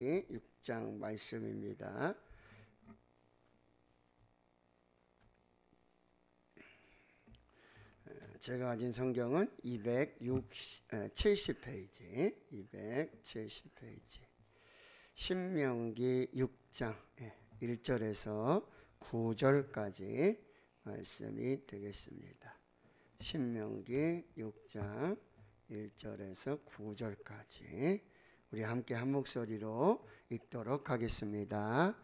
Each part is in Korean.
6장 말씀입니다. 제가 가진 성경은 270페이지, 270페이지. 신명기 6장 1절에서 예, 9절까지 말씀이 되겠습니다. 신명기 6장 1절에서 9절까지 우리 함께 한 목소리로 읽도록 하겠습니다.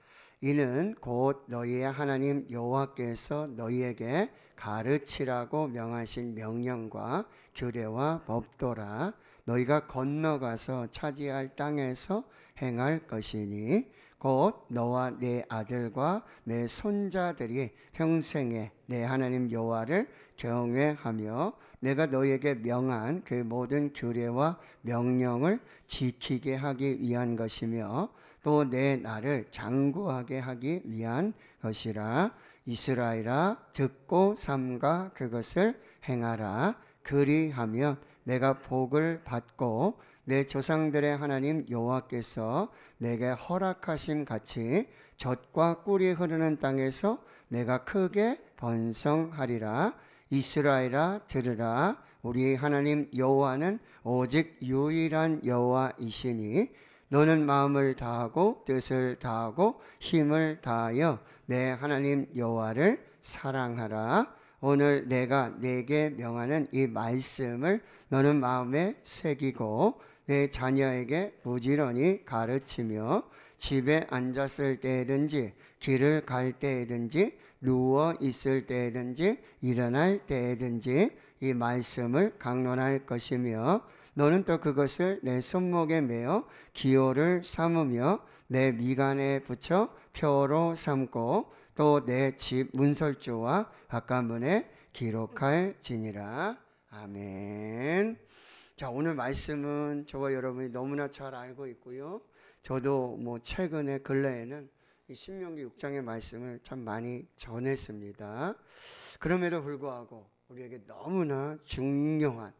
이는 곧 너희의 하나님 여호와께서 너희에게 가르치라고 명하신 명령과 규례와 법도라 너희가 건너가서 차지할 땅에서 행할 것이니 곧 너와 내 아들과 내 손자들이 평생에 내 하나님 여호와를 경외하며 내가 너에게 명한 그 모든 규례와 명령을 지키게 하기 위한 것이며 또 내 나를 장구하게 하기 위한 것이라 이스라엘아 듣고 삼가 그것을 행하라 그리하면 내가 복을 받고 내 조상들의 하나님 여호와께서 내게 허락하심 같이 젖과 꿀이 흐르는 땅에서 내가 크게 번성하리라 이스라엘아 들으라 우리 하나님 여호와는 오직 유일한 여호와이시니 너는 마음을 다하고 뜻을 다하고 힘을 다하여 내 하나님 여호와를 사랑하라 오늘 내가 내게 명하는 이 말씀을 너는 마음에 새기고 내 자녀에게 부지런히 가르치며 집에 앉았을 때든지 길을 갈 때든지 누워 있을 때든지 일어날 때든지 이 말씀을 강론할 것이며 너는 또 그것을 내 손목에 메어 기호를 삼으며 내 미간에 붙여 표로 삼고 또 내 집 문설주와 바깥문에 기록할지니라 아멘. 자, 오늘 말씀은 저와 여러분이 너무나 잘 알고 있고요. 저도 뭐 최근에 근래에는 이 신명기 6장의 말씀을 참 많이 전했습니다. 그럼에도 불구하고 우리에게 너무나 중요한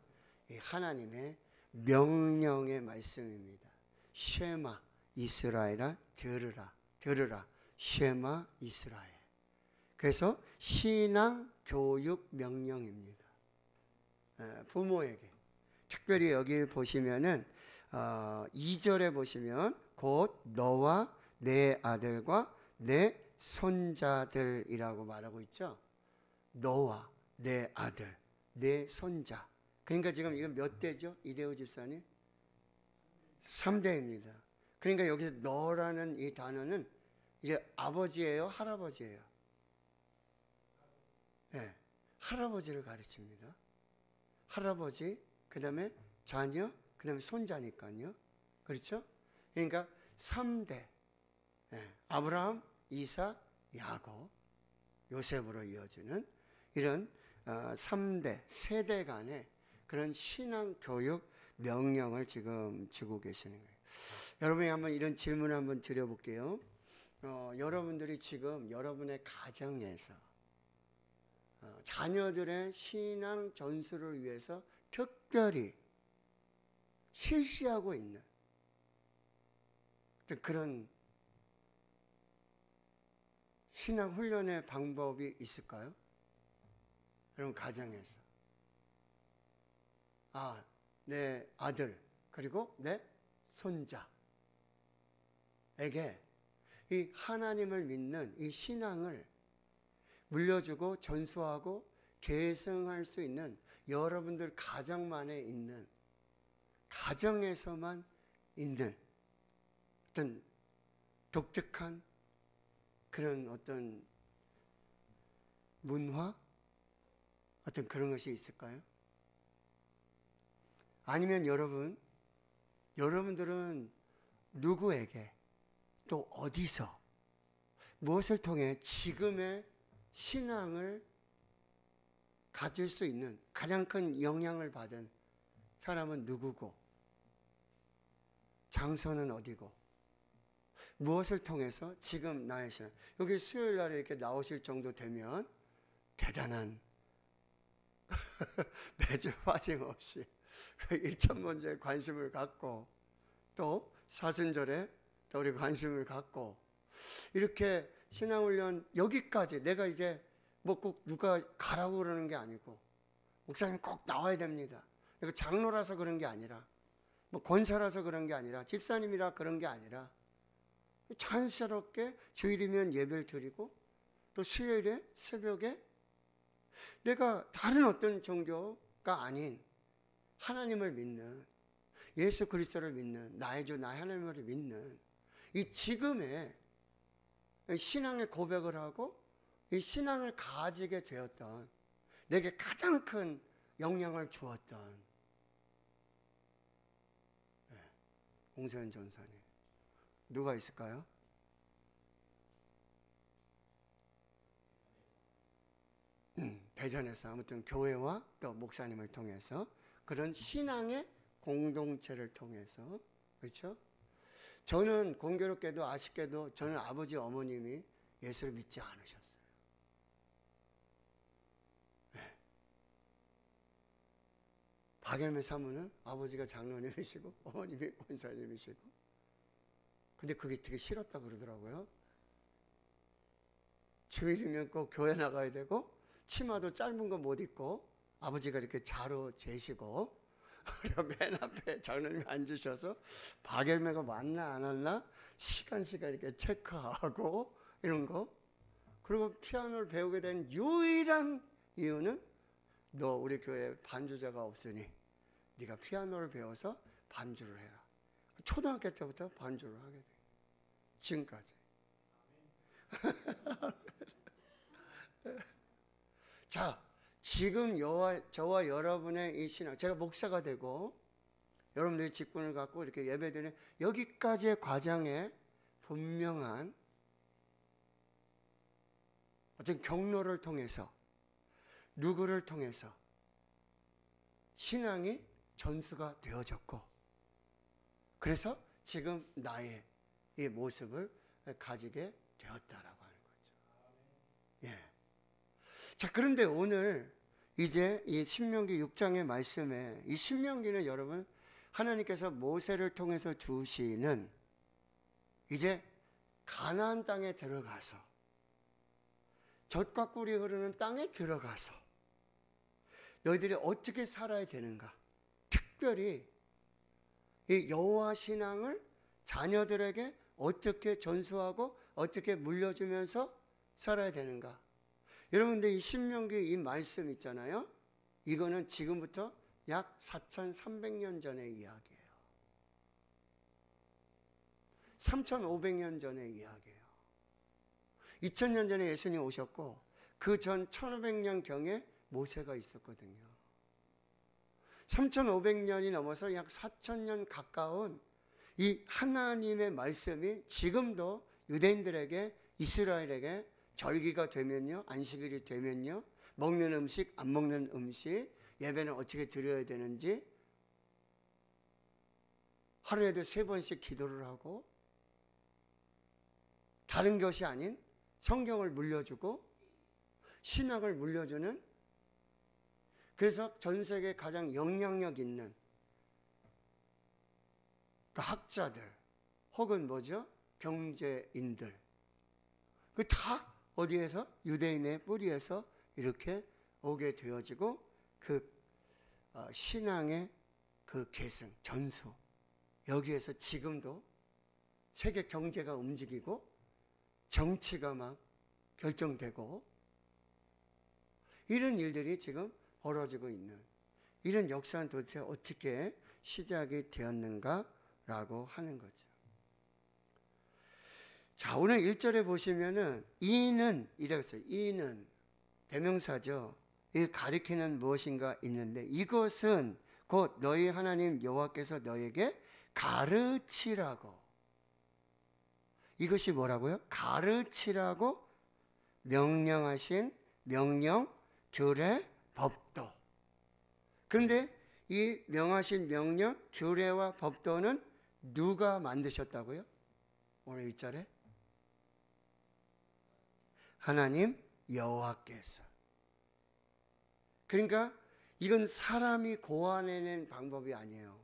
하나님의 명령의 말씀입니다. 쉐마 이스라엘아 들으라 들으라 쉐마 이스라엘. 그래서 신앙 교육 명령입니다. 부모에게 특별히 여기 보시면은 어, 2절에 보시면 곧 너와 내 아들과 내 손자들이라고 말하고 있죠. 너와 내 아들, 내 손자. 그러니까 지금 이건 몇 대죠? 이대호 집사님? 3대입니다. 그러니까 여기서 너라는 이 단어는 이제 아버지예요, 할아버지예요. 예. 네, 할아버지를 가르칩니다. 할아버지, 그 다음에 자녀, 그 다음에 손자니까요. 그렇죠? 그러니까 3대. 예, 아브라함, 이삭, 야곱, 요셉으로 이어지는 이런 어, 3대, 세대 간의 그런 신앙 교육 명령을 지금 주고 계시는 거예요. 여러분이 한번 이런 질문 한번 드려볼게요. 어, 여러분들이 지금 여러분의 가정에서 어, 자녀들의 신앙 전수를 위해서 특별히 실시하고 있는 그런 신앙 훈련의 방법이 있을까요? 여러 가정에서 아, 내 아들 그리고 내 손자에게 이 하나님을 믿는 이 신앙을 물려주고 전수하고 계승할 수 있는 여러분들 가정만에 있는 가정에서만 있는 어떤 독특한 그런 어떤 문화? 어떤 그런 것이 있을까요? 아니면 여러분, 여러분들은 누구에게 또 어디서 무엇을 통해 지금의 신앙을 가질 수 있는 가장 큰 영향을 받은 사람은 누구고 장소는 어디고 무엇을 통해서 지금 나의 신앙 여기 수요일 날 이렇게 나오실 정도 되면 대단한 매주 빠짐없이 일천 문제에 관심을 갖고 또 사순절에 또 우리 관심을 갖고 이렇게 신앙훈련 여기까지 내가 이제 뭐꼭 누가 가라고 그러는 게 아니고 목사님 꼭 나와야 됩니다. 그러 그러니까 장로라서 그런 게 아니라 뭐 권사라서 그런 게 아니라 집사님이라 그런 게 아니라 자연스럽게 주일이면 예배를 드리고 또 수요일에 새벽에 내가 다른 어떤 종교가 아닌 하나님을 믿는 예수 그리스도를 믿는 나의 주 나의 하나님을 믿는 이 지금의 신앙의 고백을 하고 이 신앙을 가지게 되었던 내게 가장 큰 영향을 주었던 네, 공세현 전사님 누가 있을까요? 음, 배전에서 아무튼 교회와 또 목사님을 통해서 그런 신앙의 공동체를 통해서 그렇죠? 저는 공교롭게도 아쉽게도 저는 아버지 어머님이 예수를 믿지 않으셨어요. 박연매 사모는 아버지가 장로님이시고 어머님이 원사님이시고 근데 그게 되게 싫었다 그러더라고요. 주일이면 꼭 교회 나가야 되고 치마도 짧은 거 못 입고 아버지가 이렇게 자로 재시고 맨 앞에 장로님이 앉으셔서 박열매가 왔나 안 왔나 시간 시간 이렇게 체크하고 이런 거 그리고 피아노를 배우게 된 유일한 이유는 너 우리 교회 반주자가 없으니 네가 피아노를 배워서 반주를 해라. 초등학교 때부터 반주를 하게 돼. 지금까지. 자, 지금 여와, 저와 여러분의 이 신앙, 제가 목사가 되고 여러분들이 직분을 갖고 이렇게 예배드리는 여기까지의 과정에 분명한 어떤 경로를 통해서 누구를 통해서 신앙이 전수가 되어졌고 그래서 지금 나의 이 모습을 가지게 되었다라고 하는 거죠. 예. 자, 그런데 오늘 이제 이 신명기 6장의 말씀에 이 신명기는 여러분 하나님께서 모세를 통해서 주시는 이제 가나안 땅에 들어가서 젖과 꿀이 흐르는 땅에 들어가서 너희들이 어떻게 살아야 되는가? 특별히 이 여호와 신앙을 자녀들에게 어떻게 전수하고 어떻게 물려주면서 살아야 되는가? 여러분 들이 신명기 이 말씀 있잖아요. 이거는 지금부터 약 4,300년 전의 이야기예요. 3,500년 전의 이야기예요. 2,000년 전에 예수님 오셨고 그 전 1,500년 경에 모세가 있었거든요. 3,500년이 넘어서 약 4,000년 가까운 이 하나님의 말씀이 지금도 유대인들에게 이스라엘에게 절기가 되면요, 안식일이 되면요, 먹는 음식, 안 먹는 음식, 예배는 어떻게 드려야 되는지 하루에도 세 번씩 기도를 하고 다른 것이 아닌 성경을 물려주고 신학을 물려주는 그래서 전 세계 가장 영향력 있는 그 학자들 혹은 뭐죠? 경제인들. 그 다 어디에서? 유대인의 뿌리에서 이렇게 오게 되어지고 그 어, 신앙의 그 계승, 전수. 여기에서 지금도 세계 경제가 움직이고 정치가 막 결정되고 이런 일들이 지금 벌어지고 있는 이런 역사는 도대체 어떻게 시작이 되었는가라고 하는 거죠. 자, 오늘 1절에 보시면은 이는 이랬어 이는 대명사죠. 이 가리키는 무엇인가 있는데 이것은 곧 너희 하나님 여호와께서 너에게 가르치라고 이것이 뭐라고요? 가르치라고 명령하신 명령, 교례, 법도. 그런데 이 명하신 명령, 규례와 법도는 누가 만드셨다고요? 오늘 이 절에 하나님 여호와께서. 그러니까 이건 사람이 고안해낸 방법이 아니에요.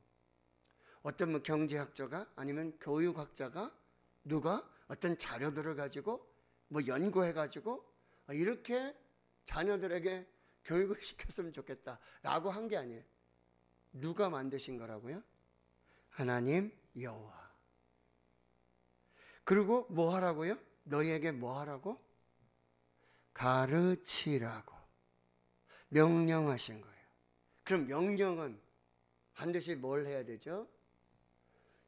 어떤 뭐 경제학자가 아니면 교육학자가 누가 어떤 자료들을 가지고 뭐 연구해 가지고 이렇게 자녀들에게 교육을 시켰으면 좋겠다라고 한 게 아니에요. 누가 만드신 거라고요? 하나님 여호와. 그리고 뭐 하라고요? 너희에게 뭐 하라고? 가르치라고 명령하신 거예요. 그럼 명령은 반드시 뭘 해야 되죠?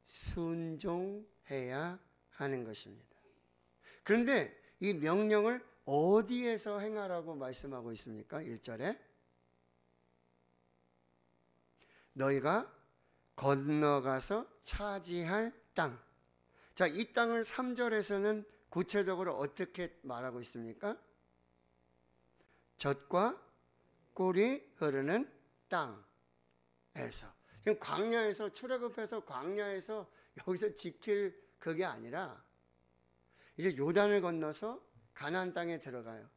순종해야 하는 것입니다. 그런데 이 명령을 어디에서 행하라고 말씀하고 있습니까? 1절에. 너희가 건너가서 차지할 땅. 자, 이 땅을 3절에서는 구체적으로 어떻게 말하고 있습니까? 젖과 꿀이 흐르는 땅에서. 지금 광야에서 출애굽해서 광야에서 여기서 지킬 그게 아니라 이제 요단을 건너서 가난 땅에 들어가요.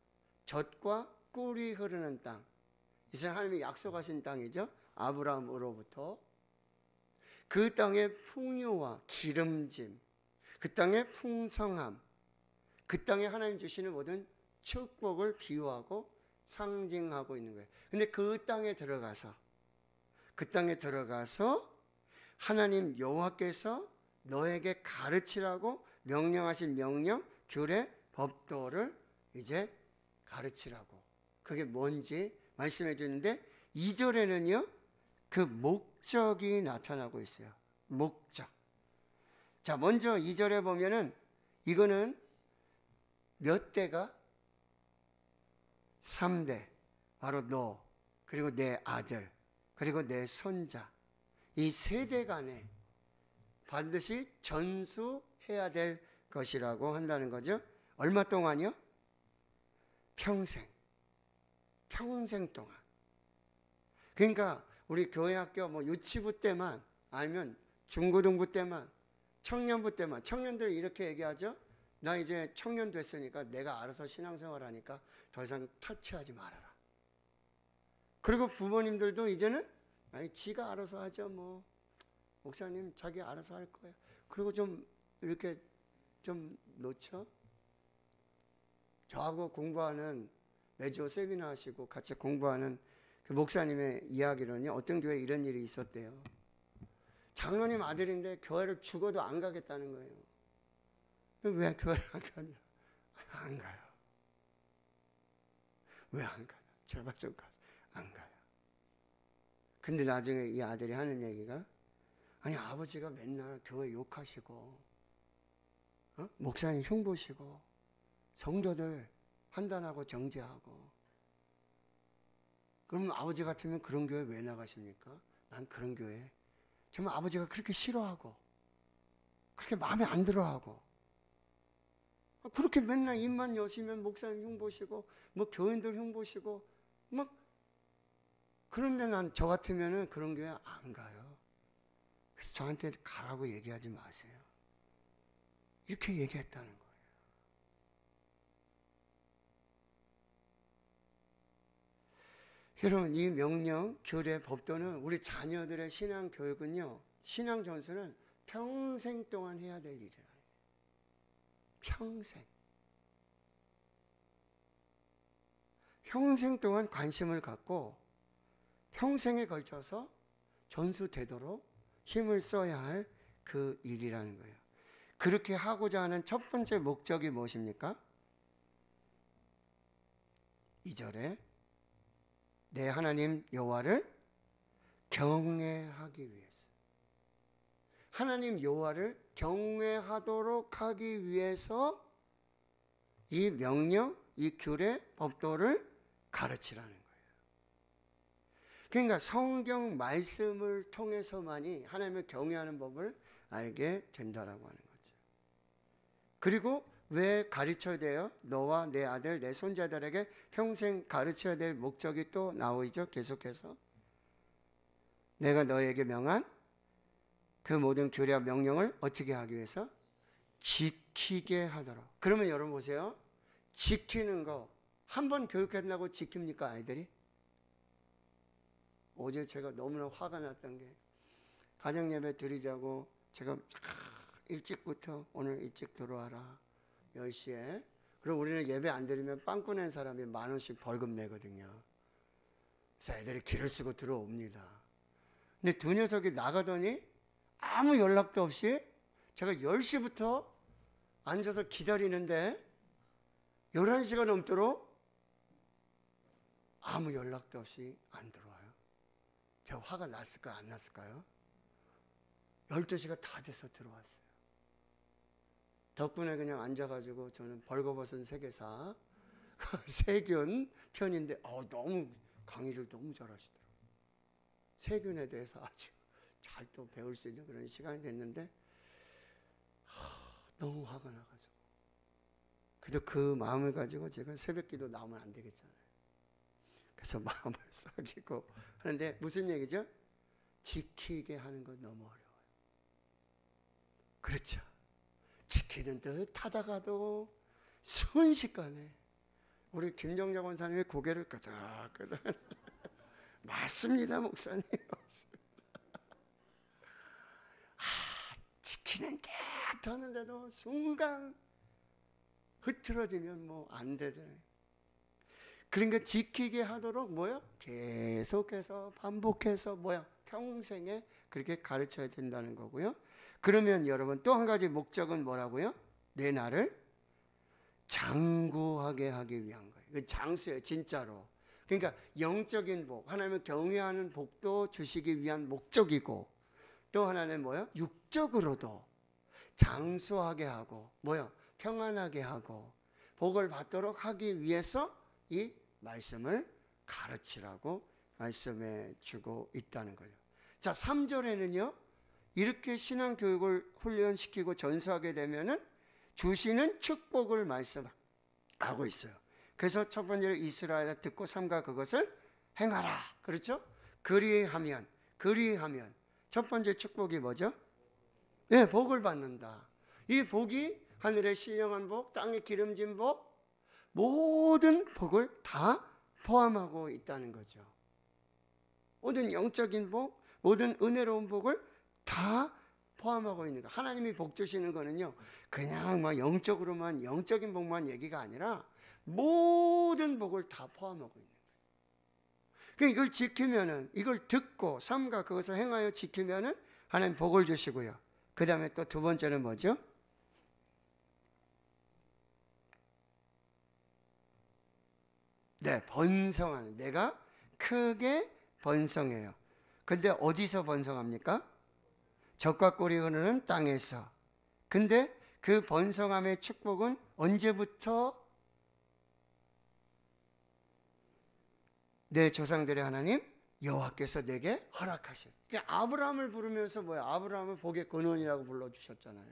젖과 꿀이 흐르는 땅. 이제 하나님이 약속하신 땅이죠. 아브라함으로부터 그 땅의 풍요와 기름짐, 그 땅의 풍성함, 그 땅에 하나님 주시는 모든 축복을 비유하고 상징하고 있는 거예요. 근데 그 땅에 들어가서 그 땅에 들어가서 하나님 여호와께서 너에게 가르치라고 명령하신 명령, 규례, 법도를 이제 가르치라고. 그게 뭔지 말씀해 주는데 2절에는요. 그 목적이 나타나고 있어요. 목적. 자, 먼저 2절에 보면은 이거는 몇 대가 3대 바로 너 그리고 내 아들 그리고 내 손자 이 세대 간에 반드시 전수해야 될 것이라고 한다는 거죠. 얼마 동안이요? 평생. 평생 동안. 그러니까 우리 교회 학교 뭐 유치부 때만 아니면 중고등부 때만 청년부 때만 청년들 이렇게 얘기하죠. 나 이제 청년 됐으니까 내가 알아서 신앙생활 하니까 더 이상 터치하지 말아라. 그리고 부모님들도 이제는 아니 지가 알아서 하죠 뭐 목사님 자기 알아서 할 거야. 그리고 좀 이렇게 좀 놓쳐. 저하고 공부하는 매주 세미나 하시고 같이 공부하는 그 목사님의 이야기로는 어떤 교회 이런 일이 있었대요. 장로님 아들인데 교회를 죽어도 안 가겠다는 거예요. 왜 교회를 안 가냐? 안 가요. 왜 안 가냐? 제발 좀 가서 안 가요. 근데 나중에 이 아들이 하는 얘기가 아니 아버지가 맨날 교회 욕하시고 어? 목사님 흉보시고 성도들 판단하고 정죄하고 그럼 아버지 같으면 그런 교회 왜 나가십니까? 난 그런 교회 정말 아버지가 그렇게 싫어하고 그렇게 마음에 안 들어하고 그렇게 맨날 입만 여시면 목사님 흉보시고 뭐 교인들 흉보시고 막 그런데 난 저 같으면은 그런 교회 안 가요. 그래서 저한테 가라고 얘기하지 마세요. 이렇게 얘기했다는 거. 여러분 이 명령, 교례, 법도는 우리 자녀들의 신앙 교육은요. 신앙 전수는 평생 동안 해야 될 일이라. 평생. 평생 동안 관심을 갖고 평생에 걸쳐서 전수되도록 힘을 써야 할 그 일이라는 거예요. 그렇게 하고자 하는 첫 번째 목적이 무엇입니까? 2절에 내 하나님 여호와를 경외하기 위해서 하나님 여호와를 경외하도록 하기 위해서 이 명령, 이 규례, 법도를 가르치라는 거예요. 그러니까 성경 말씀을 통해서만이 하나님을 경외하는 법을 알게 된다라고 하는 거죠. 그리고 왜 가르쳐야 돼요? 너와 내 아들, 내 손자들에게 평생 가르쳐야 될 목적이 또 나오죠, 계속해서. 내가 너에게 명한 그 모든 규례와 명령을 어떻게 하기 위해서? 지키게 하도록. 그러면 여러분 보세요. 지키는 거, 한 번 교육한다고 지킵니까, 아이들이? 어제 제가 너무나 화가 났던 게, 가정 예배 드리자고, 제가 일찍부터 오늘 일찍 들어와라. 10시에. 그리고 우리는 예배 안 드리면 빵꾸낸 사람이 만 원씩 벌금 내거든요. 그래서 애들이 길을 쓰고 들어옵니다. 근데 두 녀석이 나가더니 아무 연락도 없이 제가 10시부터 앉아서 기다리는데 11시가 넘도록 아무 연락도 없이 안 들어와요. 제가 화가 났을까요? 안 났을까요? 12시가 다 돼서 들어왔어요. 덕분에 그냥 앉아가지고 저는 벌거벗은 세계사 세균 편인데 어, 너무 강의를 너무 잘하시더라고요. 세균에 대해서 아주 잘 또 배울 수 있는 그런 시간이 됐는데 하, 너무 화가 나가지고 그래도 그 마음을 가지고 제가 새벽기도 나오면 안 되겠잖아요. 그래서 마음을 삭이고 하는데 무슨 얘기죠? 지키게 하는 건 너무 어려워요. 그렇죠. 기는 듯 하다가도 순식간에 우리 김정자 원사님의 고개를 끄덕끄덕 맞습니다 목사님 아 지키는 듯 하는데도 순간 흐트러지면 뭐 안 되더래 그러니까 지키게 하도록 뭐야 계속해서 반복해서 뭐야 평생에 그렇게 가르쳐야 된다는 거고요 그러면 여러분 또 한 가지 목적은 뭐라고요? 내 나를 장구하게 하기 위한 거예요. 그 장수예요, 진짜로. 그러니까 영적인 복, 하나님을 경외하는 복도 주시기 위한 목적이고 또 하나는 뭐요? 육적으로도 장수하게 하고 뭐요? 평안하게 하고 복을 받도록 하기 위해서 이 말씀을 가르치라고 말씀해 주고 있다는 거예요. 자, 3절에는요. 이렇게 신앙 교육을 훈련시키고 전수하게 되면은 주시는 축복을 말씀하고 있어요. 그래서 첫 번째로 이스라엘 듣고 삼가 그것을 행하라. 그렇죠? 그리하면 그리하면 첫 번째 축복이 뭐죠? 네, 복을 받는다. 이 복이 하늘의 신령한 복, 땅의 기름진 복, 모든 복을 다 포함하고 있다는 거죠. 모든 영적인 복, 모든 은혜로운 복을 다 포함하고 있는 거. 하나님이 복 주시는 거는요. 그냥 막 뭐 영적으로만 영적인 복만 얘기가 아니라 모든 복을 다 포함하고 있는 거예요. 그러니까 이걸 지키면은 이걸 듣고 삼가 그것을 행하여 지키면은 하나님 복을 주시고요. 그다음에 또 두 번째는 뭐죠? 네, 번성하는 내가 크게 번성해요. 근데 어디서 번성합니까? 적과 꼴이 흐르는 땅에서. 근데 그 번성함의 축복은 언제부터 내 조상들의 하나님 여호와께서 내게 허락하신. 그러니까 아브라함을 부르면서 뭐야? 아브라함을 복의 근원이라고 불러 주셨잖아요.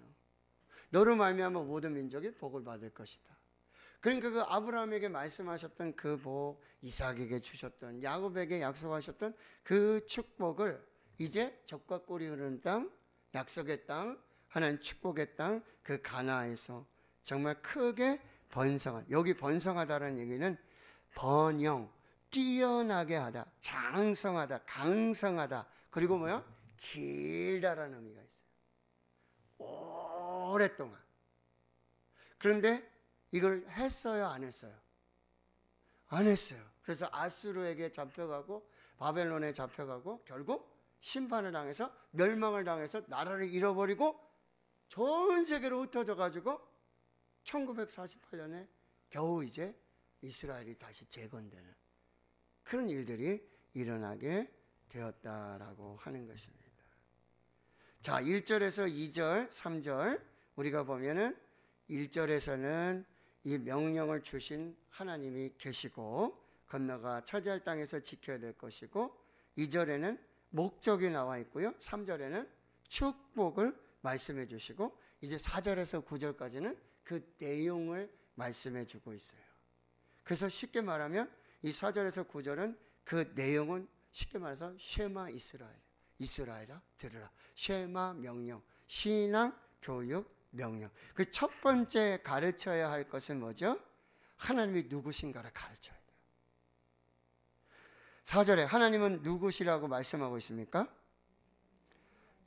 너로 말미암아 모든 민족이 복을 받을 것이다. 그러니까 그 아브라함에게 말씀하셨던 그 복, 이삭에게 주셨던 야곱에게 약속하셨던 그 축복을 이제 적과 꿀이 흐르는 땅, 약속의 땅, 하나님 축복의 땅, 그 가나에서 정말 크게 번성한 여기 번성하다는 얘기는 번영, 뛰어나게 하다, 장성하다, 강성하다, 그리고 뭐요? 길다라는 의미가 있어요. 오랫동안. 그런데 이걸 했어요, 안 했어요? 안 했어요. 그래서 아수르에게 잡혀가고 바벨론에 잡혀가고 결국 심판을 당해서 멸망을 당해서 나라를 잃어버리고 전 세계로 흩어져 가지고 1948년에 겨우 이제 이스라엘이 다시 재건되는 그런 일들이 일어나게 되었다라고 하는 것입니다. 자, 1절에서 2절, 3절 우리가 보면은 1절에서는 이 명령을 주신 하나님이 계시고 건너가 차지할 땅에서 지켜야 될 것이고 2절에는 목적이 나와 있고요. 3절에는 축복을 말씀해 주시고 이제 4절에서 9절까지는 그 내용을 말씀해 주고 있어요. 그래서 쉽게 말하면 이 4절에서 9절은 그 내용은 쉽게 말해서 쉐마 이스라엘, 이스라엘아 들으라. 쉐마 명령, 신앙 교육 명령. 그 첫 번째 가르쳐야 할 것은 뭐죠? 하나님이 누구신가를 가르쳐요. 4절에 하나님은 누구시라고 말씀하고 있습니까?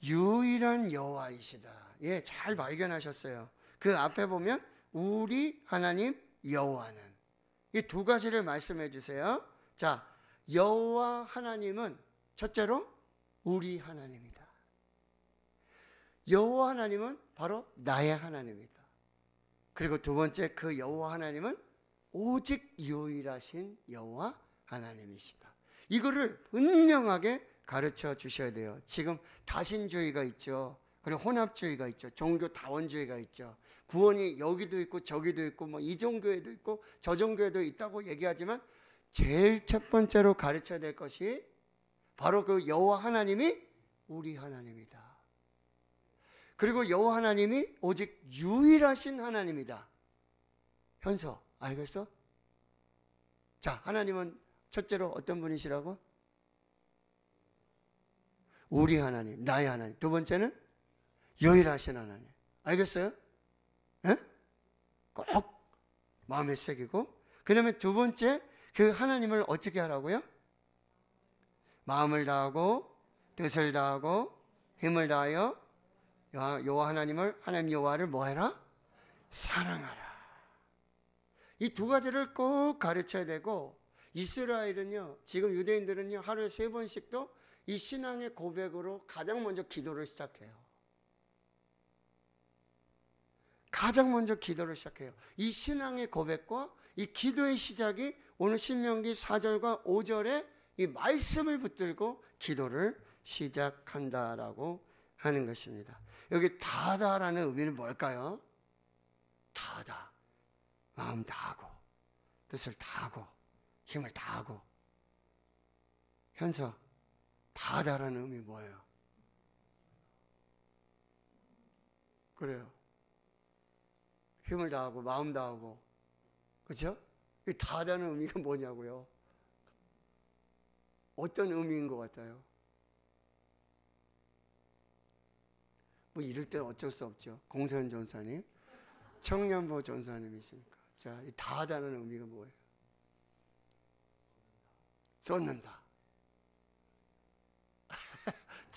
유일한 여호와이시다. 예, 잘 발견하셨어요. 그 앞에 보면 우리 하나님 여호와는 이 두 가지를 말씀해 주세요. 자, 여호와 하나님은 첫째로 우리 하나님이다. 여호와 하나님은 바로 나의 하나님이다. 그리고 두 번째 그 여호와 하나님은 오직 유일하신 여호와 하나님이시다. 이거를 은명하게 가르쳐 주셔야 돼요. 지금 다신주의가 있죠. 그리고 혼합주의가 있죠. 종교 다원주의가 있죠. 구원이 여기도 있고 저기도 있고 뭐 이 종교에도 있고 저 종교에도 있다고 얘기하지만 제일 첫 번째로 가르쳐야 될 것이 바로 그 여호와 하나님이 우리 하나님이다. 그리고 여호와 하나님이 오직 유일하신 하나님이다. 현서 알겠어? 자, 하나님은 첫째로 어떤 분이시라고? 우리 하나님, 나의 하나님. 두 번째는 여일하신 하나님. 알겠어요? 에? 예? 꼭 마음에 새기고. 그러면 두 번째 그 하나님을 어떻게 하라고요? 마음을 다하고 뜻을 다하고 힘을 다하여 여호와 하나님을 하나님 여호와를 뭐해라? 사랑하라. 이 두 가지를 꼭 가르쳐야 되고 이스라엘은요, 지금 유대인들은요, 하루에 세 번씩도 이 신앙의 고백으로 가장 먼저 기도를 시작해요. 가장 먼저 기도를 시작해요. 이 신앙의 고백과 이 기도의 시작이 오늘 신명기 4절과 5절에 이 말씀을 붙들고 기도를 시작한다라고 하는 것입니다. 여기 다다라는 의미는 뭘까요? 다다. 마음 다하고 뜻을 다하고 힘을 다하고 현서 다하다라는 의미 뭐예요? 그래요. 힘을 다하고 마음 다하고 그렇죠? 이 다하다는 의미가 뭐냐고요? 어떤 의미인 것 같아요? 뭐 이럴 때 어쩔 수 없죠. 공선 전사님, 청년보 전사님이시니까. 자, 이 다하다는 의미가 뭐예요? 쫓는다.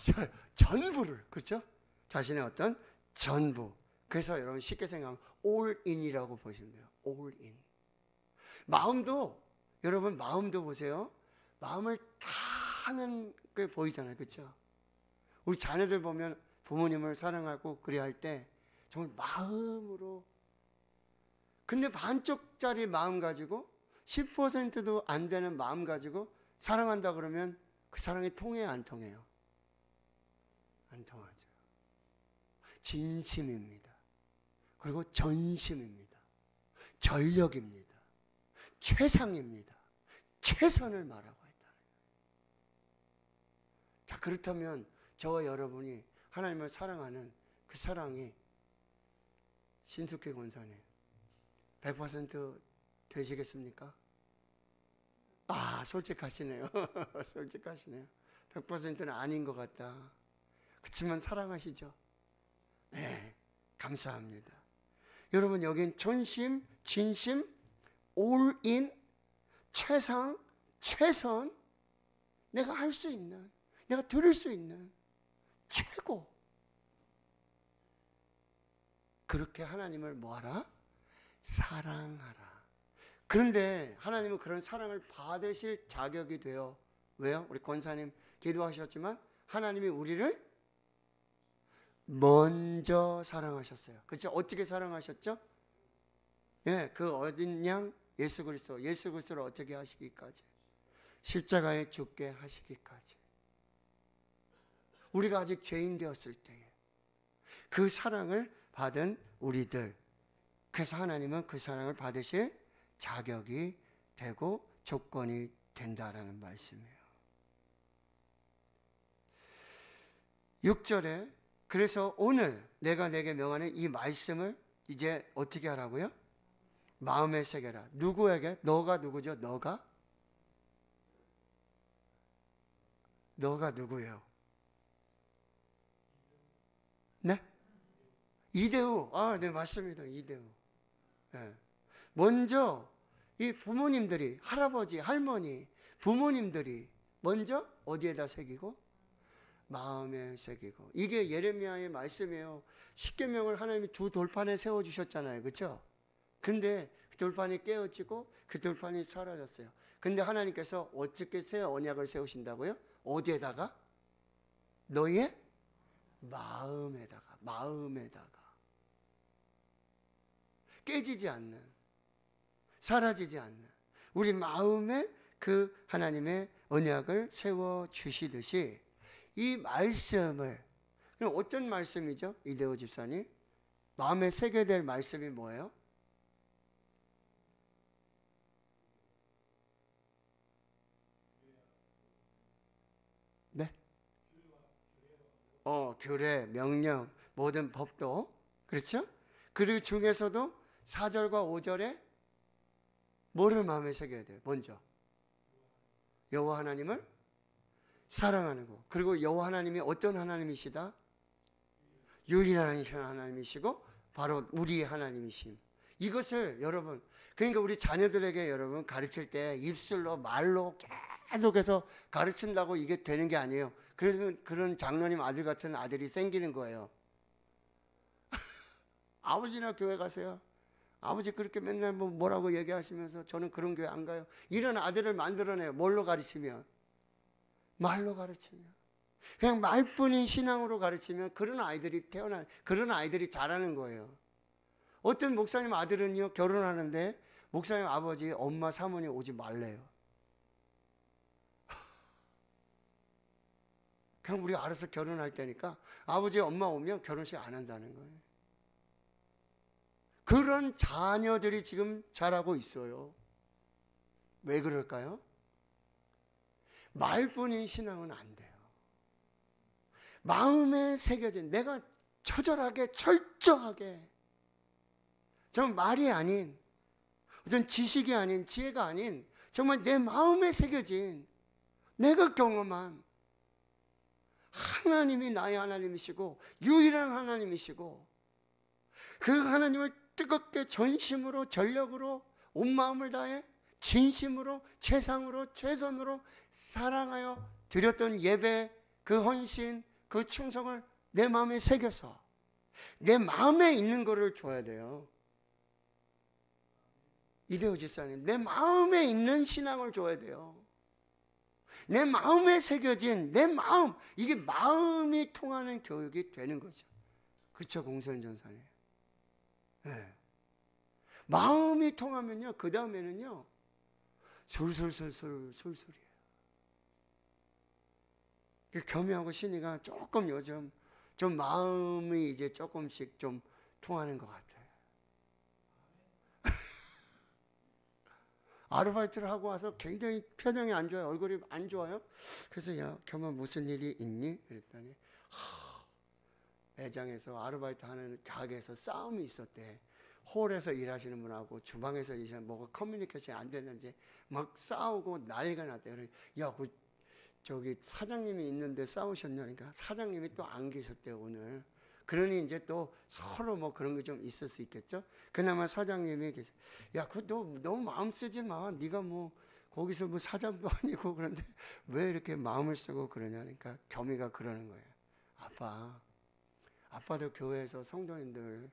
전부를 그렇죠? 자신의 어떤 전부. 그래서 여러분 쉽게 생각하면 올인이라고 보시면 돼요. 올인. 마음도 여러분 마음도 보세요. 마음을 다 하는 게 보이잖아요. 그렇죠? 우리 자녀들 보면 부모님을 사랑하고 그리할 때 정말 마음으로 근데 반쪽짜리 마음 가지고 10%도 안 되는 마음 가지고 사랑한다 그러면 그 사랑이 통해요, 안 통해요? 안 통하죠. 진심입니다. 그리고 전심입니다. 전력입니다. 최상입니다. 최선을 말하고 있다는 거예요. 그렇다면 저와 여러분이 하나님을 사랑하는 그 사랑이 신숙해 권사님 100% 되시겠습니까? 아, 솔직하시네요. 솔직하시네요. 100%는 아닌 것 같다. 그렇만 사랑하시죠? 네, 감사합니다. 여러분, 여긴 전심, 진심, 올인, 최상, 최선, 내가 할 수 있는, 내가 들을 수 있는 최고. 그렇게 하나님을 뭐하라? 사랑하라. 그런데 하나님은 그런 사랑을 받으실 자격이 돼요. 왜요? 우리 권사님 기도하셨지만 하나님이 우리를 먼저 사랑하셨어요. 그렇죠? 어떻게 사랑하셨죠? 예, 그 어린 양 예수 그리스도, 예수 그리스도를 어떻게 하시기까지 십자가에 죽게 하시기까지 우리가 아직 죄인 되었을 때에 그 사랑을 받은 우리들 그래서 하나님은 그 사랑을 받으실 자격이 되고 조건이 된다라는 말씀이에요. 6절에 그래서 오늘 내가 내게 명하는 이 말씀을 이제 어떻게 하라고요? 마음에 새겨라. 누구에게? 너가 누구죠? 너가? 너가 누구예요? 네? 이대우. 아, 네, 맞습니다. 이대우. 네. 먼저 이 부모님들이 할아버지, 할머니, 부모님들이 먼저 어디에다 새기고 마음에 새기고 이게 예레미야의 말씀이에요. 십계명을 하나님이 두 돌판에 세워 주셨잖아요. 그렇죠? 근데 그 돌판이 깨어지고 그 돌판이 사라졌어요. 근데 하나님께서 어떻게 새 언약을 세우신다고요? 어디에다가? 너희의 마음에다가 마음에다가 깨지지 않는 사라지지 않는 우리 마음에 그 하나님의 언약을 세워 주시듯이 이 말씀을 어떤 말씀이죠? 이대호 집사님 마음에 새겨될 야 말씀이 뭐예요? 네? 어, 교례, 명령, 모든 법도 그렇죠? 그리고 중에서도 4절과 5절에 뭐를 마음에 새겨야 돼요? 먼저 여호와 하나님을 사랑하는 거. 그리고 여호와 하나님이 어떤 하나님이시다? 유일한 하나님이시고 바로 우리 하나님이심. 이것을 여러분 그러니까 우리 자녀들에게 여러분 가르칠 때 입술로 말로 계속해서 가르친다고 이게 되는 게 아니에요. 그래서 그런 장로님 아들 같은 아들이 생기는 거예요. 아버지나 교회 가세요. 아버지 그렇게 맨날 뭐 뭐라고 얘기하시면서 저는 그런 교회 안 가요. 이런 아들을 만들어내요. 뭘로 가르치면? 말로 가르치면. 그냥 말뿐인 신앙으로 가르치면 그런 아이들이 태어나, 그런 아이들이 자라는 거예요. 어떤 목사님 아들은요, 결혼하는데 목사님 아버지, 엄마, 사모님 오지 말래요. 그냥 우리가 알아서 결혼할 때니까 아버지, 엄마 오면 결혼식 안 한다는 거예요. 그런 자녀들이 지금 자라고 있어요. 왜 그럴까요? 말뿐인 신앙은 안 돼요. 마음에 새겨진 내가 처절하게 철저하게 정말 말이 아닌 어떤 지식이 아닌 지혜가 아닌 정말 내 마음에 새겨진 내가 경험한 하나님이 나의 하나님이시고 유일한 하나님이시고 그 하나님을 뜨겁게 전심으로 전력으로 온 마음을 다해 진심으로 최상으로 최선으로 사랑하여 드렸던 예배 그 헌신 그 충성을 내 마음에 새겨서 내 마음에 있는 거를 줘야 돼요. 이대호 집사님, 내 마음에 있는 신앙을 줘야 돼요. 내 마음에 새겨진 내 마음, 이게 마음이 통하는 교육이 되는 거죠. 그렇죠, 공선 전사님. 네. 마음이 통하면요, 그 다음에는요, 솔솔솔솔, 솔솔이에요. 그 겸이하고 신이가 조금 요즘 좀 마음이 이제 조금씩 좀 통하는 것 같아요. 아르바이트를 하고 와서 굉장히 표정이 안 좋아요. 얼굴이 안 좋아요. 그래서 야, 겸아 무슨 일이 있니? 그랬더니, 하, 매장에서 아르바이트 하는 가게에서 싸움이 있었대. 홀에서 일하시는 분하고 주방에서 일하시는 뭐가 커뮤니케이션이 안 됐는지 막 싸우고 난리가 났대. 그래, 야, 그 저기 사장님이 있는데 싸우셨냐니까 그러니까 사장님이 또 안 계셨대 오늘. 그러니 이제 또 서로 뭐 그런 게 좀 있을 수 있겠죠. 그나마 사장님이 계세요 야, 그너 너무 마음 쓰지 마. 네가 뭐 거기서 뭐 사장도 아니고 그런데 왜 이렇게 마음을 쓰고 그러냐니까 그러니까 겸이가 그러는 거예요. 아빠, 아빠도 교회에서 성도님들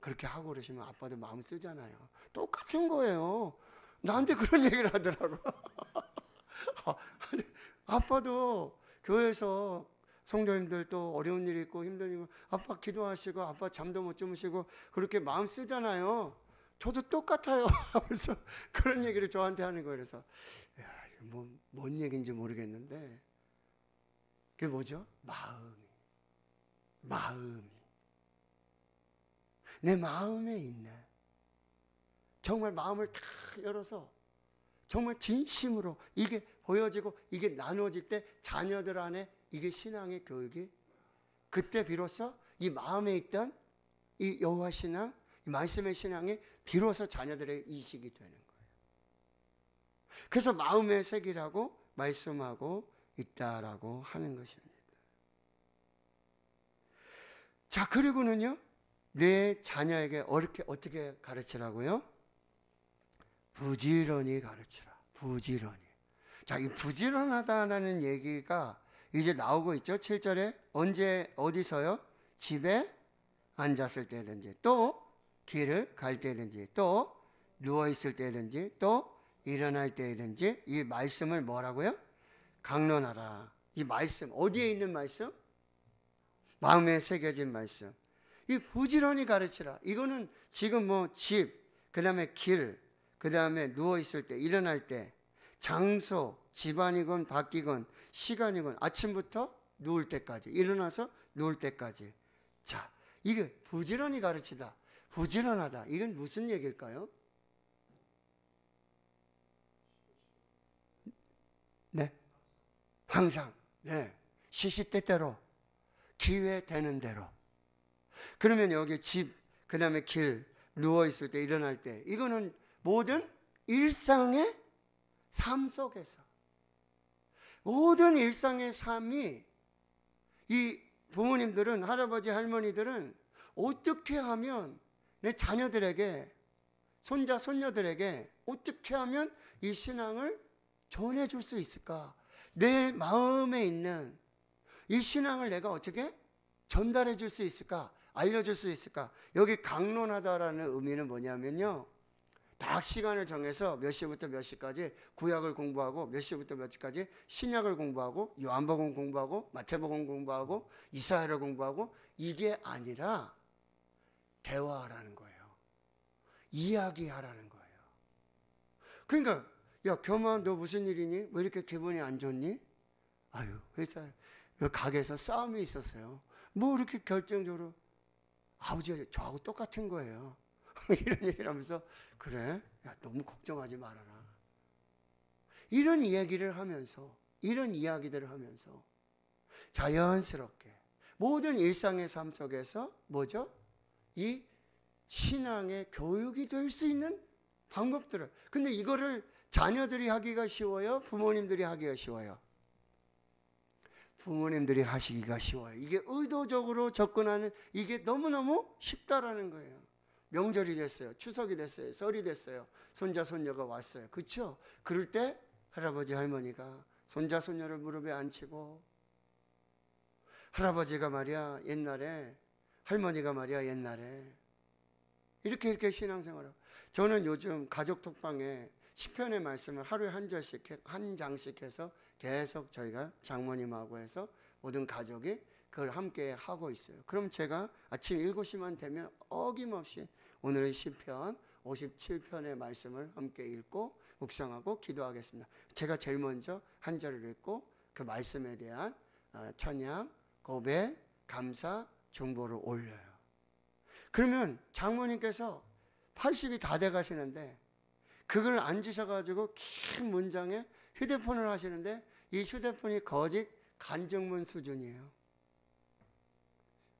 그렇게 하고 그러시면 아빠도 마음 쓰잖아요. 똑같은 거예요. 나한테 그런 얘기를 하더라고. 아빠도 교회에서 성도님들 또 어려운 일이 있고 힘든 일 아빠 기도하시고 아빠 잠도 못 주무시고 그렇게 마음 쓰잖아요. 저도 똑같아요. 그래서 그런 얘기를 저한테 하는 거예요. 그래서 야, 뭐, 뭔 얘기인지 모르겠는데 그게 뭐죠? 마음. 마음이 내 마음에 있네. 정말 마음을 다 열어서 정말 진심으로 이게 보여지고 이게 나눠질 때 자녀들 안에 이게 신앙의 교육이 그때 비로소 이 마음에 있던 이 여호와 신앙, 이 말씀의 신앙이 비로소 자녀들의 이식이 되는 거예요. 그래서 마음의 색이라고 말씀하고 있다라고 하는 것입니다. 자, 그리고는요, 내 자녀에게 어떻게, 어떻게 가르치라고요? 부지런히 가르치라. 부지런히. 자, 이 부지런하다라는 얘기가 이제 나오고 있죠. 7절에 언제 어디서요? 집에 앉았을 때든지 또 길을 갈 때든지 또 누워 있을 때든지 또 일어날 때든지 이 말씀을 뭐라고요? 강론하라. 이 말씀 어디에 있는 말씀? 마음에 새겨진 말씀. 이 부지런히 가르치라. 이거는 지금 뭐 집, 그 다음에 길, 그 다음에 누워있을 때, 일어날 때, 장소, 집안이건 바뀌건, 시간이건, 아침부터 누울 때까지, 일어나서 누울 때까지. 자, 이게 부지런히 가르치다. 부지런하다. 이건 무슨 얘기일까요? 네. 항상. 네. 시시때때로. 기회 되는 대로. 그러면 여기 집, 그 다음에 길, 누워있을 때, 일어날 때, 이거는 모든 일상의 삶 속에서. 모든 일상의 삶이 이 부모님들은, 할아버지, 할머니들은 어떻게 하면 내 자녀들에게, 손자, 손녀들에게 어떻게 하면 이 신앙을 전해줄 수 있을까? 내 마음에 있는 이 신앙을 내가 어떻게 전달해 줄 수 있을까? 알려줄 수 있을까? 여기 강론하다라는 의미는 뭐냐면요. 딱 시간을 정해서 몇 시부터 몇 시까지 구약을 공부하고 몇 시부터 몇 시까지 신약을 공부하고 요한복음 공부하고 마태복음 공부하고 이사야를 공부하고 이게 아니라 대화하라는 거예요. 이야기하라는 거예요. 그러니까 야 겸아 너 무슨 일이니? 왜 이렇게 기분이 안 좋니? 아유 회사 그 가게에서 싸움이 있었어요. 뭐 이렇게 결정적으로 아버지가 저하고 똑같은 거예요. 이런 얘기를 하면서 그래 야, 너무 걱정하지 말아라. 이런 이야기를 하면서 이런 이야기들을 하면서 자연스럽게 모든 일상의 삶 속에서 뭐죠? 이 신앙의 교육이 될 수 있는 방법들을. 근데 이거를 자녀들이 하기가 쉬워요? 부모님들이 하기가 쉬워요? 부모님들이 하시기가 쉬워요. 이게 의도적으로 접근하는 이게 너무너무 쉽다라는 거예요. 명절이 됐어요. 추석이 됐어요. 설이 됐어요. 손자 손녀가 왔어요. 그렇죠? 그럴 때 할아버지 할머니가 손자 손녀를 무릎에 앉히고 할아버지가 말이야 옛날에 할머니가 말이야 옛날에 이렇게 이렇게 신앙생활을 저는 요즘 가족 톡방에 시편의 말씀을 하루에 한 절씩 한 장씩 해서 계속 저희가 장모님하고 해서 모든 가족이 그걸 함께 하고 있어요. 그럼 제가 아침 7시만 되면 어김없이 오늘의 시편 57편의 말씀을 함께 읽고 묵상하고 기도하겠습니다. 제가 제일 먼저 한 절을 읽고 그 말씀에 대한 어, 찬양, 고백, 감사, 중보를 올려요. 그러면 장모님께서 80이 다돼 가시는데 그걸 앉으셔가지고 긴 문장에 휴대폰을 하시는데 이 휴대폰이 거짓 간증문 수준이에요.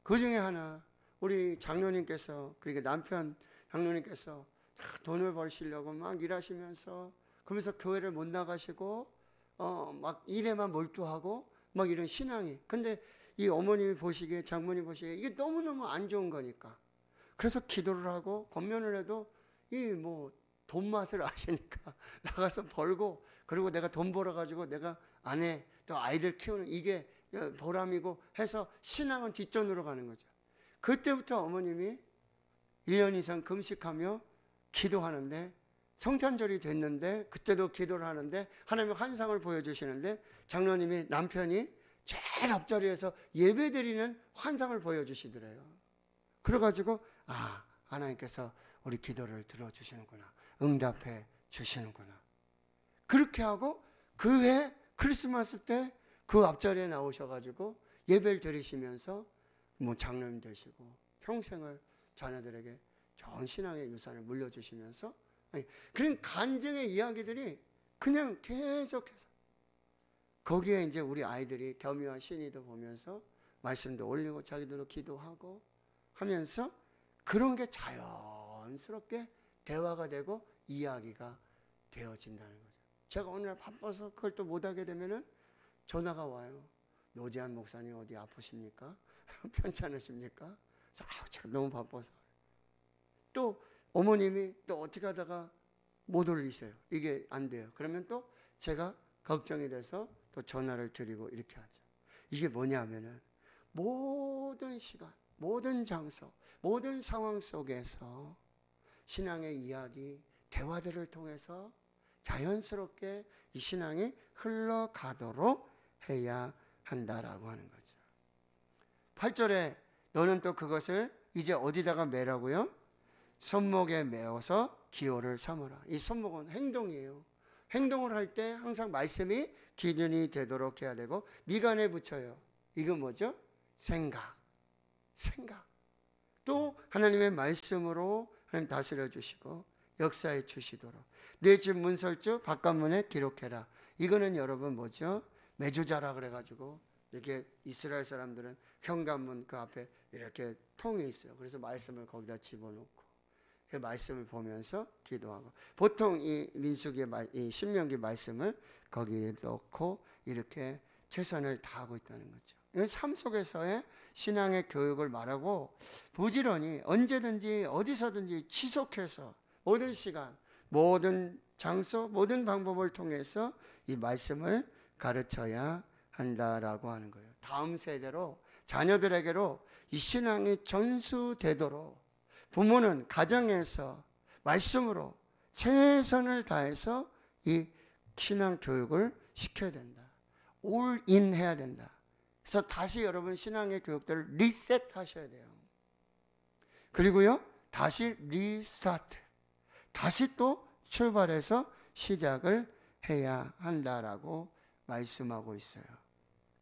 그 중에 하나 우리 장로님께서 그리고 남편 장로님께서 돈을 벌시려고 막 일하시면서 그러면서 교회를 못 나가시고 어 막 일에만 몰두하고 막 이런 신앙이 근데 이 어머님이 보시기에 장모님 보시기에 이게 너무너무 안 좋은 거니까 그래서 기도를 하고 권면을 해도 이뭐 돈 맛을 아시니까 나가서 벌고 그리고 내가 돈 벌어가지고 내가 아내 또 아이들 키우는 이게 보람이고 해서 신앙은 뒷전으로 가는 거죠. 그때부터 어머님이 1년 이상 금식하며 기도하는데 성탄절이 됐는데 그때도 기도를 하는데 하나님 의 환상을 보여주시는데 장로님이 남편이 제일 앞자리에서 예배드리는 환상을 보여주시더래요. 그래가지고 아 하나님께서 우리 기도를 들어주시는구나. 응답해 주시는구나. 그렇게 하고 그해 크리스마스 때 그 앞자리에 나오셔가지고 예배를 드리시면서 뭐 장로님 되시고 평생을 자녀들에게 좋은 신앙의 유산을 물려주시면서 아니, 그런 간증의 이야기들이 그냥 계속해서 거기에 이제 우리 아이들이 겸유한 신이도 보면서 말씀도 올리고 자기들도 기도하고 하면서 그런 게 자연스럽게 대화가 되고 이야기가 되어진다는 거죠. 제가 오늘 바빠서 그걸 또 못하게 되면은 전화가 와요. 노재한 목사님 어디 아프십니까? 편찮으십니까? 그래서 아우 제가 너무 바빠서 또 어머님이 또 어떻게 하다가 못 올리세요. 이게 안 돼요. 그러면 또 제가 걱정이 돼서 또 전화를 드리고 이렇게 하죠. 이게 뭐냐면은 모든 시간, 모든 장소, 모든 상황 속에서 신앙의 이야기, 대화들을 통해서 자연스럽게 이 신앙이 흘러가도록 해야 한다라고 하는 거죠. 8절에 너는 또 그것을 이제 어디다가 매라고요? 손목에 매어서 기호를 삼으라. 이 손목은 행동이에요. 행동을 할 때 항상 말씀이 기준이 되도록 해야 되고 미간에 붙여요. 이건 뭐죠? 생각. 생각. 또 하나님의 말씀으로 다스려 주시고 역사해 주시도록 내집 문설주 바깥문에 기록해라. 이거는 여러분 뭐죠? 매주자라 그래가지고 이게 이스라엘 사람들은 현관문 그 앞에 이렇게 통이 있어요. 그래서 말씀을 거기다 집어넣고 그 말씀을 보면서 기도하고 보통 이 민수기의 이 신명기 말씀을 거기에 넣고 이렇게 최선을 다하고 있다는 거죠. 삶 속에서의 신앙의 교육을 말하고 부지런히 언제든지 어디서든지 지속해서 모든 시간, 모든 장소, 모든 방법을 통해서 이 말씀을 가르쳐야 한다라고 하는 거예요. 다음 세대로 자녀들에게로 이 신앙이 전수되도록 부모는 가정에서 말씀으로 최선을 다해서 이 신앙 교육을 시켜야 된다. 올인 해야 된다. 그래서 다시 여러분 신앙의 교육들을 리셋하셔야 돼요. 그리고요, 다시 리스타트. 다시 또 출발해서 시작을 해야 한다라고 말씀하고 있어요.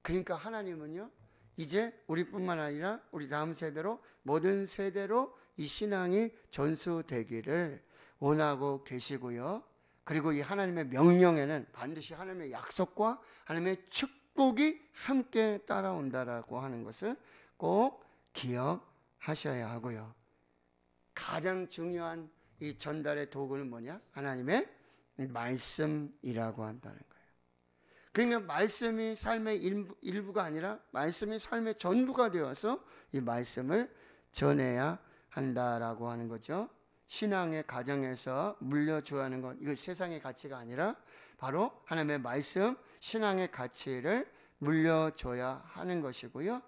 그러니까 하나님은요, 이제 우리뿐만 아니라 우리 다음 세대로 모든 세대로 이 신앙이 전수되기를 원하고 계시고요. 그리고 이 하나님의 명령에는 반드시 하나님의 약속과 하나님의 축 축복이 함께 따라온다라고 하는 것을 꼭 기억하셔야 하고요. 가장 중요한 이 전달의 도구는 뭐냐? 하나님의 말씀이라고 한다는 거예요. 그러니까 말씀이 삶의 일부, 가 아니라 말씀이 삶의 전부가 되어서 이 말씀을 전해야 한다라고 하는 거죠. 신앙의 가정에서 물려줘야 하는 건 이거 세상의 가치가 아니라 바로 하나님의 말씀 신앙의 가치를 물려줘야 하는 것이고요.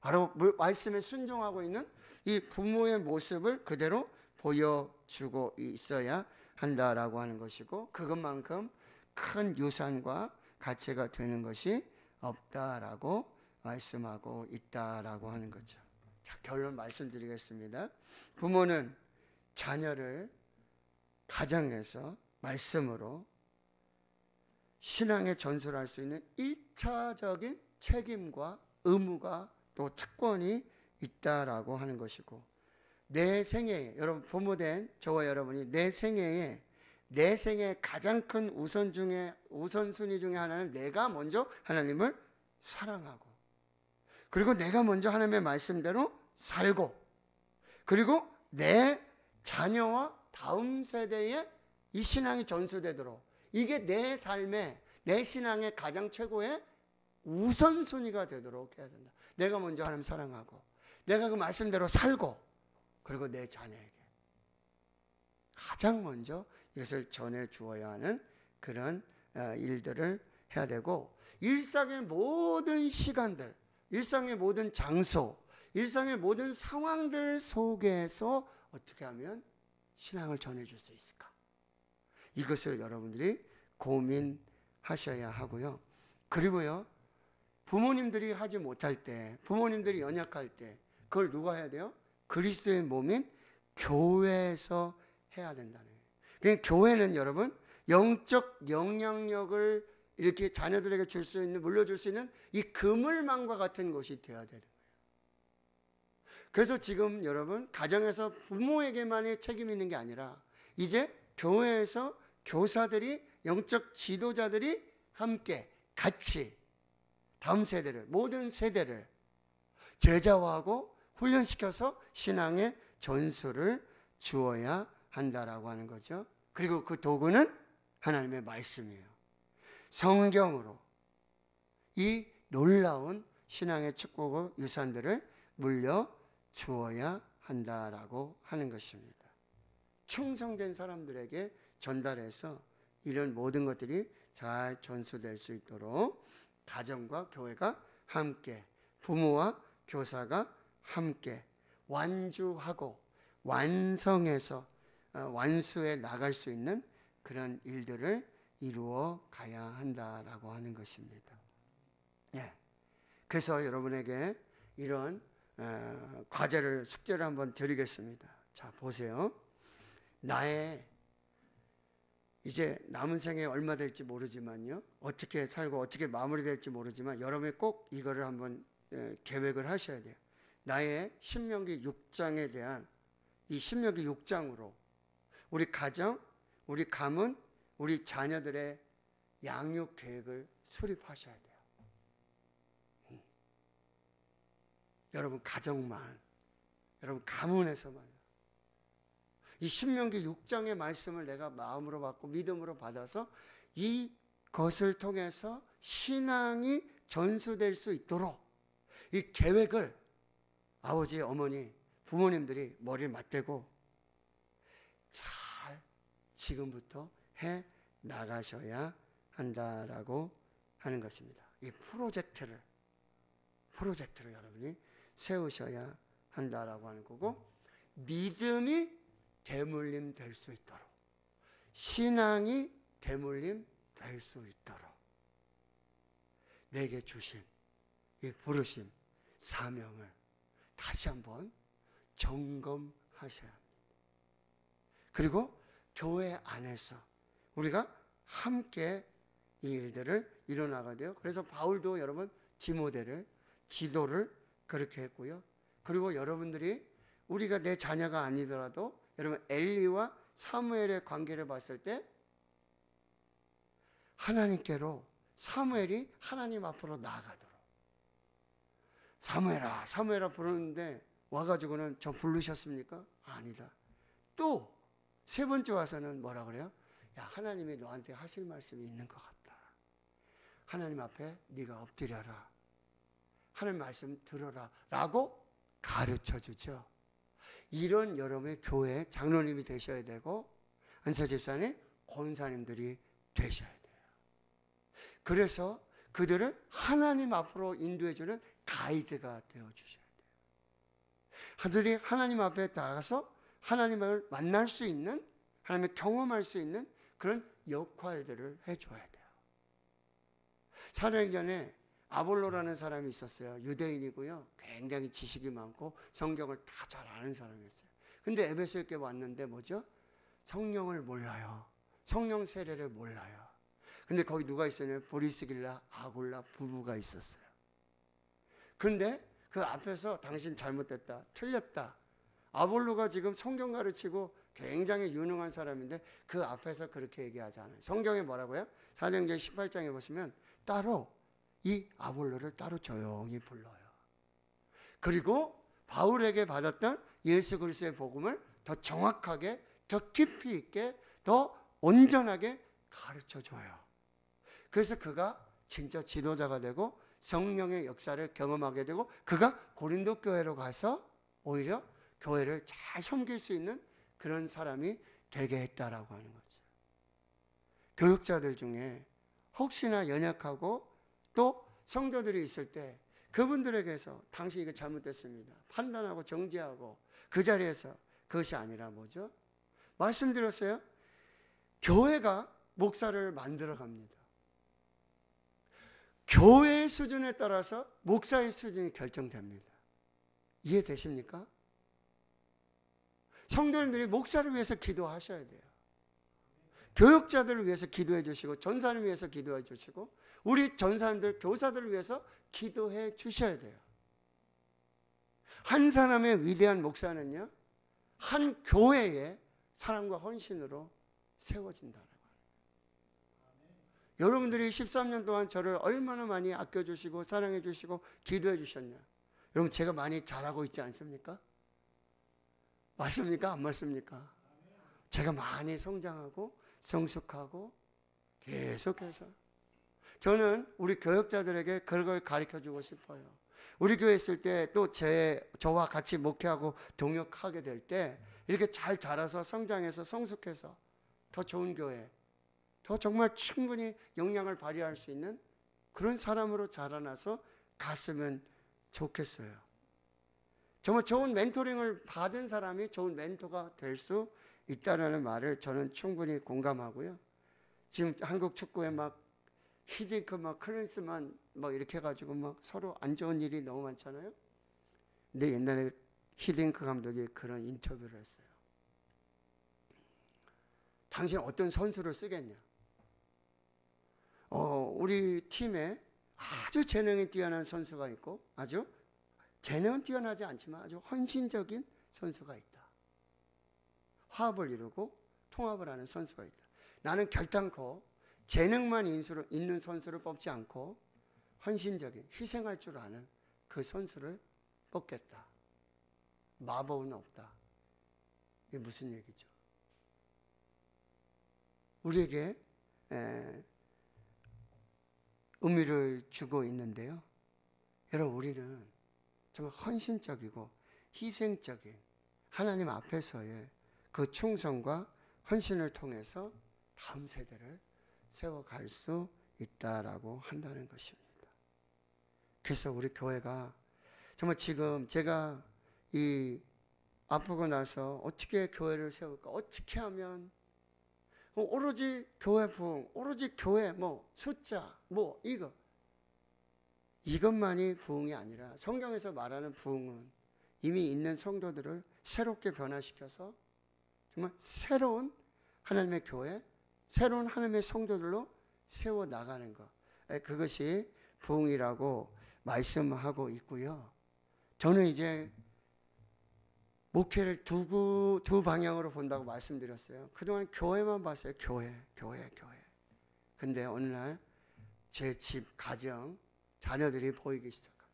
바로 말씀에 순종하고 있는 이 부모의 모습을 그대로 보여주고 있어야 한다라고 하는 것이고 그것만큼 큰 유산과 가치가 되는 것이 없다라고 말씀하고 있다라고 하는 거죠. 자, 결론 말씀드리겠습니다. 부모는 자녀를 가정에서 말씀으로 신앙의 전술할 수 있는 1차적인 책임과 의무가 또 특권이 있다라고 하는 것이고 내 생애에 여러분 부모된 저와 여러분이 내 생애에 내 생애 가장 큰 우선 중에 우선순위 중에 하나는 내가 먼저 하나님을 사랑하고 그리고 내가 먼저 하나님의 말씀대로 살고 그리고 내 자녀와 다음 세대에 이 신앙이 전수되도록 이게 내 삶에 내 신앙의 가장 최고의 우선순위가 되도록 해야 된다. 내가 먼저 하나님 사랑하고 내가 그 말씀대로 살고 그리고 내 자녀에게 가장 먼저 이것을 전해 주어야 하는 그런 어, 일들을 해야 되고 일상의 모든 시간들, 일상의 모든 장소, 일상의 모든 상황들 속에서 어떻게 하면 신앙을 전해 줄 수 있을까? 이것을 여러분들이 고민하셔야 하고요. 그리고요. 부모님들이 하지 못할 때, 부모님들이 연약할 때, 그걸 누가 해야 돼요? 그리스의 몸인 교회에서 해야 된다는 거예요. 그러니까 교회는 여러분 영적 영향력을 이렇게 자녀들에게 줄 수 있는 물려줄 수 있는 이 그물망과 같은 것이 되어야 되는 거예요. 그래서 지금 여러분 가정에서 부모에게만의 책임이 있는 게 아니라 이제 교회에서 교사들이 영적 지도자들이 함께 같이 다음 세대를 모든 세대를 제자화하고 훈련시켜서 신앙의 전수를 주어야 한다라고 하는 거죠. 그리고 그 도구는 하나님의 말씀이에요. 성경으로 이 놀라운 신앙의 축복을 유산들을 물려 주어야 한다라고 하는 것입니다. 충성된 사람들에게 전달해서 이런 모든 것들이 잘 전수될 수 있도록 가정과 교회가 함께 부모와 교사가 함께 완주하고 완성해서 어, 완수해 나갈 수 있는 그런 일들을 이루어 가야 한다라고 하는 것입니다. 예. 그래서 여러분에게 이런 어, 과제를 숙제를 한번 드리겠습니다. 자 보세요. 나의 이제 남은 생에 얼마 될지 모르지만요. 어떻게 살고 어떻게 마무리될지 모르지만 여러분이 꼭 이거를 한번 예, 계획을 하셔야 돼요. 나의 신명기 6장에 대한 이 신명기 6장으로 우리 가정, 우리 가문, 우리 자녀들의 양육 계획을 수립하셔야 돼요. 음. 여러분 가정만, 여러분 가문에서만 이 신명기 6장의 말씀을 내가 마음으로 받고 믿음으로 받아서 이것을 통해서 신앙이 전수될 수 있도록 이 계획을 아버지, 어머니, 부모님들이 머리를 맞대고 잘 지금부터 해 나가셔야 한다라고 하는 것입니다. 이 프로젝트를 프로젝트를 여러분이 세우셔야 한다라고 하는 거고 믿음이 대물림 될 수 있도록 신앙이 대물림 될 수 있도록 내게 주신 이 부르심 사명을 다시 한번 점검하셔야 합니다. 그리고 교회 안에서 우리가 함께 이 일들을 일어나가 돼요. 그래서 바울도 여러분 지모대를지도를 그렇게 했고요. 그리고 여러분들이 우리가 내 자녀가 아니더라도 여러분 엘리와 사무엘의 관계를 봤을 때 하나님께로 사무엘이 하나님 앞으로 나아가도록 사무엘아 사무엘아 부르는데 와가지고는 저 부르셨습니까? 아니다. 또 세 번째 와서는 뭐라 그래요? 야 하나님이 너한테 하실 말씀이 있는 것 같다. 하나님 앞에 네가 엎드려라. 하나님 말씀 들어라. 라고 가르쳐 주죠. 이런 여러분의 교회 장로님이 되셔야 되고 은사 집사님, 권사님들이 되셔야 돼요. 그래서 그들을 하나님 앞으로 인도해주는 가이드가 되어 주셔야 돼요. 하늘이 하나님 앞에 나가서 하나님을 만날 수 있는 하나님을 경험할 수 있는 그런 역할들을 해줘야 돼요. 사도행전에 아볼로라는 사람이 있었어요. 유대인이고요. 굉장히 지식이 많고 성경을 다 잘 아는 사람이었어요. 근데 에베소에 왔는데 뭐죠? 성령을 몰라요. 성령 세례를 몰라요. 근데 거기 누가 있었냐면 보리스길라 아골라 부부가 있었어요. 근데 그 앞에서 당신 잘못됐다. 틀렸다. 아볼로가 지금 성경 가르치고 굉장히 유능한 사람인데 그 앞에서 그렇게 얘기하지 않아요. 성경에 뭐라고요? 사도행전 18장에 보시면 따로 이 아볼로를 따로 조용히 불러요. 그리고 바울에게 받았던 예수 그리스도의 복음을 더 정확하게, 더 깊이 있게, 더 온전하게 가르쳐 줘요. 그래서 그가 진짜 지도자가 되고 성령의 역사를 경험하게 되고 그가 고린도 교회로 가서 오히려 교회를 잘 섬길 수 있는 그런 사람이 되게 했다라고 하는 거죠. 교육자들 중에 혹시나 연약하고 또 성도들이 있을 때 그분들에게서 당신 이거 잘못됐습니다. 판단하고 정지하고 그 자리에서 그것이 아니라 뭐죠? 말씀드렸어요. 교회가 목사를 만들어 갑니다. 교회의 수준에 따라서 목사의 수준이 결정됩니다. 이해되십니까? 성도님들이 목사를 위해서 기도하셔야 돼요. 교육자들을 위해서 기도해 주시고, 전사를 위해서 기도해 주시고, 우리 전사님들, 교사들을 위해서 기도해 주셔야 돼요. 한 사람의 위대한 목사는요, 한 교회의 사랑과 헌신으로 세워진다라고 합니다. 여러분들이 13년 동안 저를 얼마나 많이 아껴주시고, 사랑해주시고, 기도해주셨냐. 여러분, 제가 많이 잘하고 있지 않습니까? 맞습니까? 안 맞습니까? 제가 많이 성장하고, 성숙하고, 계속해서 저는 우리 교역자들에게 그걸 가르쳐 주고 싶어요. 우리 교회 있을 때또 저와 같이 목회하고 동역하게 될 때 이렇게 잘 자라서 성장해서 성숙해서 더 좋은 교회, 더 정말 충분히 역량을 발휘할 수 있는 그런 사람으로 자라나서 갔으면 좋겠어요. 정말 좋은 멘토링을 받은 사람이 좋은 멘토가 될 수 있다라는 말을 저는 충분히 공감하고요. 지금 한국 축구에 막 히딩크 막 클린스만 막 이렇게 해가지고 막 서로 안 좋은 일이 너무 많잖아요. 근데 옛날에 히딩크 감독이 그런 인터뷰를 했어요. 당신 어떤 선수를 쓰겠냐? 어, 우리 팀에 아주 재능이 뛰어난 선수가 있고 아주 재능은 뛰어나지 않지만 아주 헌신적인 선수가 있다. 화합을 이루고 통합을 하는 선수가 있다. 나는 결단코 재능만 인수로, 있는 선수를 뽑지 않고 헌신적인 희생할 줄 아는 그 선수를 뽑겠다. 마법은 없다. 이게 무슨 얘기죠? 우리에게 에, 의미를 주고 있는데요. 여러분 우리는 정말 헌신적이고 희생적인 하나님 앞에서의 그 충성과 헌신을 통해서 다음 세대를 세워갈 수 있다라고 한다는 것입니다. 그래서 우리 교회가 정말 지금 제가 이 아프고 나서 어떻게 교회를 세울까? 어떻게 하면 뭐 오로지 교회 부흥, 오로지 교회 뭐 숫자 뭐 이거 이것만이 부흥이 아니라 성경에서 말하는 부흥은 이미 있는 성도들을 새롭게 변화시켜서 정말 새로운 하나님의 교회 새로운 하나님의 성도들로 세워 나가는 것. 예, 그것이 부흥이라고 말씀하고 있고요. 저는 이제 목회를 두구 두 방향으로 본다고 말씀드렸어요. 그동안 교회만 봤어요. 교회, 교회, 교회. 근데 어느 날 제 집, 가정, 자녀들이 보이기 시작합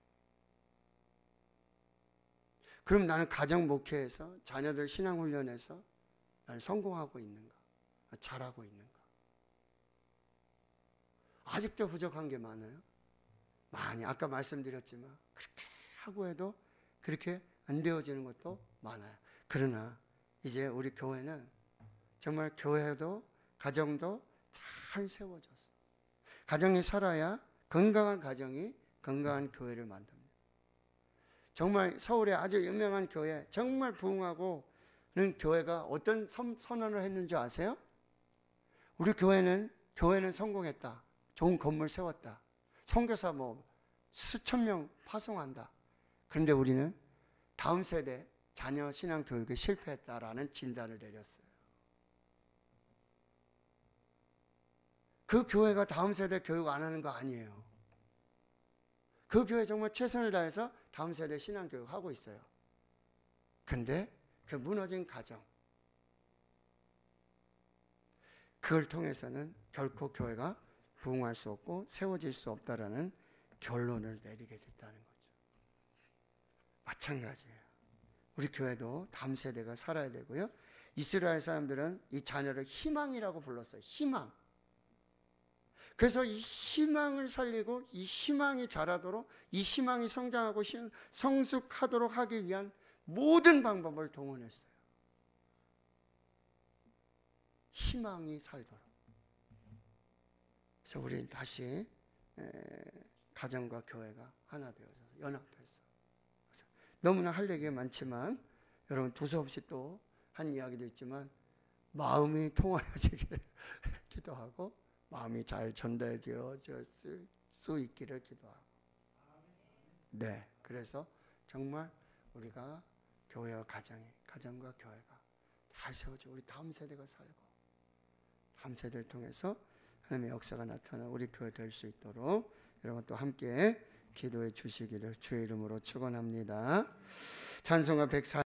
그럼 나는 가정 목회에서 자녀들 신앙 훈련에서 나는 성공하고 있는가? 잘하고 있는가? 아직도 부족한 게 많아요. 많이 아까 말씀드렸지만 그렇게 하고 해도 그렇게 안 되어지는 것도 많아요. 그러나 이제 우리 교회는 정말 교회도 가정도 잘 세워져서 가정이 살아야 건강한 가정이 건강한 교회를 만듭니다. 정말 서울의 아주 유명한 교회 정말 부흥하고는 교회가 어떤 선언을 했는지 아세요? 우리 교회는 교회는 성공했다. 좋은 건물 세웠다. 성교사뭐 수천 명 파송한다. 그런데 우리는 다음 세대 자녀 신앙 교육에 실패했다라는 진단을 내렸어요. 그 교회가 다음 세대 교육 안 하는 거 아니에요. 그 교회 정말 최선을 다해서 다음 세대 신앙 교육 하고 있어요. 근데 그 무너진 가정, 그걸 통해서는 결코 교회가 부흥할 수 없고 세워질 수 없다라는 결론을 내리게 됐다는 거죠. 마찬가지예요. 우리 교회도 다음 세대가 살아야 되고요. 이스라엘 사람들은 이 자녀를 희망이라고 불렀어요. 희망. 그래서 이 희망을 살리고 이 희망이 자라도록 이 희망이 성장하고 성숙하도록 하기 위한 모든 방법을 동원했어요. 희망이 살도록. 그래서 우리 다시 가정과 교회가 하나 되어서 연합해서 너무나 할 얘기가 많지만 여러분 두서없이 또 한 이야기도 있지만 마음이 통하여지기를 기도하고 마음이 잘 전달되어질 수 있기를 기도하고 네 그래서 정말 우리가 교회와 가정이 가정과 교회가 잘 세워져 우리 다음 세대가 살고 함새들 통해서 하나님의 역사가 나타나 우리 교회 될 수 있도록 여러분 또 함께 기도해 주시기를 주의 이름으로 축원합니다. 찬송가 104